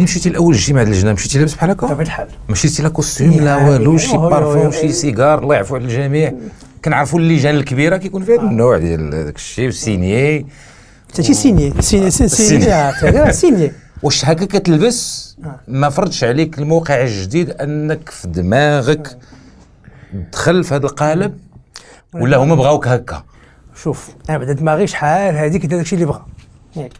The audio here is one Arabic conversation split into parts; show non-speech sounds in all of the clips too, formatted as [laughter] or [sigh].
ملي مشيتي الاول جي مع اللجنه مشيتي لابس بحال هكا بطبيعه الحال مشيتي لا كوستيم يعني لا والو شي بارفوم شي سيجار الله يعفو على الجميع كنعرفوا اللجان الكبيره كيكون فيها هذا النوع ديال داك الشيء سيني حتى شي سيني سيني سيني سيني واش هكا كتلبس آه. ما فرضش عليك الموقع الجديد انك في دماغك دخل في هذا القالب ولا هما بغاوك هكا شوف انا بعدا دماغي شحال هذيك داك الشيء اللي بغا ياك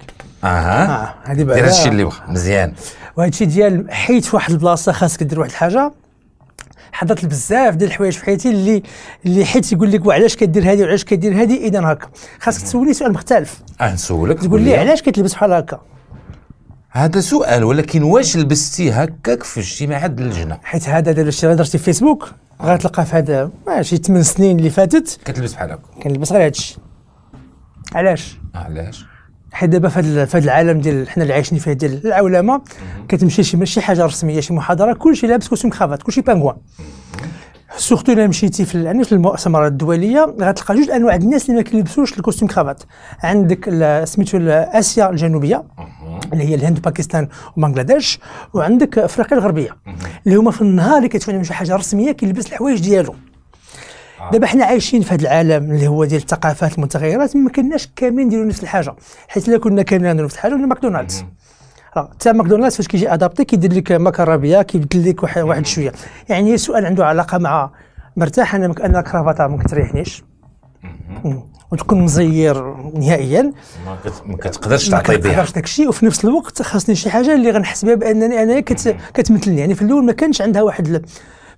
اها آه، هادي هذه بعدا هادشي اللي بغا مزيان وهادشي ديال حيت واحد البلاصه خاصك دير واحد الحاجه حضرت بزاف ديال الحوايج في حياتي اللي اللي حيت يقول لك وعلاش كدير هذه وعلاش كدير هذه اذا هكا خاصك تسولني سؤال مختلف اه نسولك تقول لي علاش كتلبس بحال هكا هذا سؤال ولكن واش لبستي هكاك في اجتماعات اللجنه حيت هذا دابا الشيء درتي في فيسبوك غتلقى في هذا ماشي 8 سنين اللي فاتت كتلبس بحال هكا كنلبس غير هادشي علاش علاش حيت دابا في هذا العالم ديال حنا اللي عايشين فيه ديال العولمه كتمشي شي شي حاجه رسميه شي محاضره كلشي لابس كوستيم كرافات كلشي بانغوان سورتو الا مشيتي في يعني في المؤتمرات الدوليه غتلقى جوج انواع الناس اللي ما كيلبسوش الكوستيم كرافات عندك سميتو اسيا الجنوبيه اللي هي الهند وباكستان وبنغلاديش وعندك افريقيا الغربيه اللي هما في النهار اللي كتكون شي حاجه رسميه كيلبس الحوايج ديالو دابا حنا عايشين في هذا العالم اللي هو ديال الثقافات المتغيرات ما كناش كاملين نديروا نفس الحاجه حيت الا كنا كاملين نديروا نفس الحاجه ولا ماكدونالدز راه حتى ماكدونالدز فاش كيجي ادابتي كيدير لك مكرابيه كيبدل لك واحد, شويه يعني سؤال عنده علاقه مع مرتاح انا انا كرافاتا ما كتريحنيش وتكون مزير نهائيا ما كتقدرش تعطي بها ما كتقدرش داكشي وفي نفس الوقت خاصني شي حاجه اللي غنحس بها بانني انا كت كتمثلني يعني في الاول ما كانش عندها واحد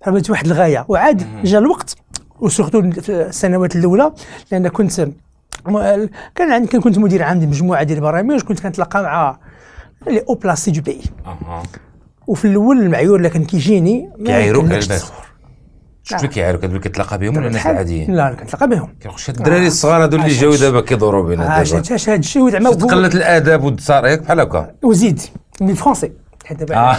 فهمت واحد الغايه وعاد جا الوقت وسورتو السنوات الاولى لان كنت كان عندي كنت مدير عام لمجموعه ديال البرامج كنت كنتلاقى مع لي او بلاسي دو بي وفي الاول المعيور اللي كان كيجيني كيعايروك شفتو كيعايروا كتقول كتلاقى بهم ولا الناس العاديين؟ لا كنتلاقى بهم كنخش الدراري آه، الصغار هذو اللي آه، جاو دابا كيدوروا بينا آه، دابا هذا الشيء زعما تقلت الاداب ياك بحال هكا وزيد من فرونسي حيت دابا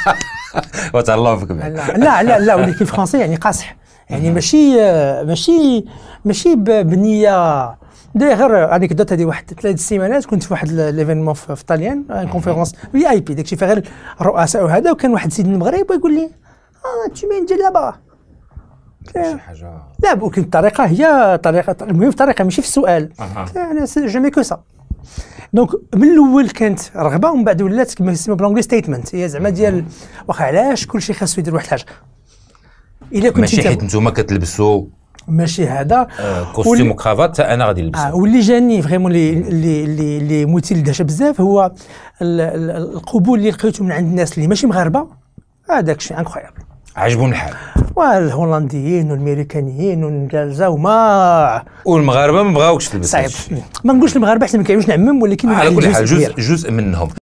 [laughs] وتهلاو فيك لا لا لا ولكن فرونسي يعني قاصح يعني ماشي ماشي ماشي بنيه داير غير انكدوت هذه واحد ثلاث سيمانات كنت في واحد ليفينمون في طاليان آه، كونفيرونس في اي بي داكشي فيه غير الرؤساء وهذا وكان واحد سيد من المغرب ويقول لي اه تي مين جاي لابا شي حاجه لا ولكن الطريقه هي طريقه المهم الطريقه ماشي في السؤال انا جامي كو سا دونك من الاول كانت رغبه ومن بعد ولات كما يسمى بالانجلي ستيتمنت هي زعما ديال واخا علاش كلشي خاصو يدير واحد الحاجه الا كنت ماشي حيت نتوما كتلبسوا ماشي هذا آه كوستيم وكرافات انا غادي نلبس آه واللي جاني فريمون اللي اللي اللي اللي مثير للدهشه بزاف هو القبول اللي لقيته من عند الناس اللي ماشي مغاربه هذاك آه الشيء انكرويابل عجبهم الحال والهولنديين والامريكانيين والجازه وما والمغاربه ما بغاوكش تلبس صعيب ما نقولش المغاربه حتى ما كيعجبوش نعمم ولكن على كل حال جزء جزء منهم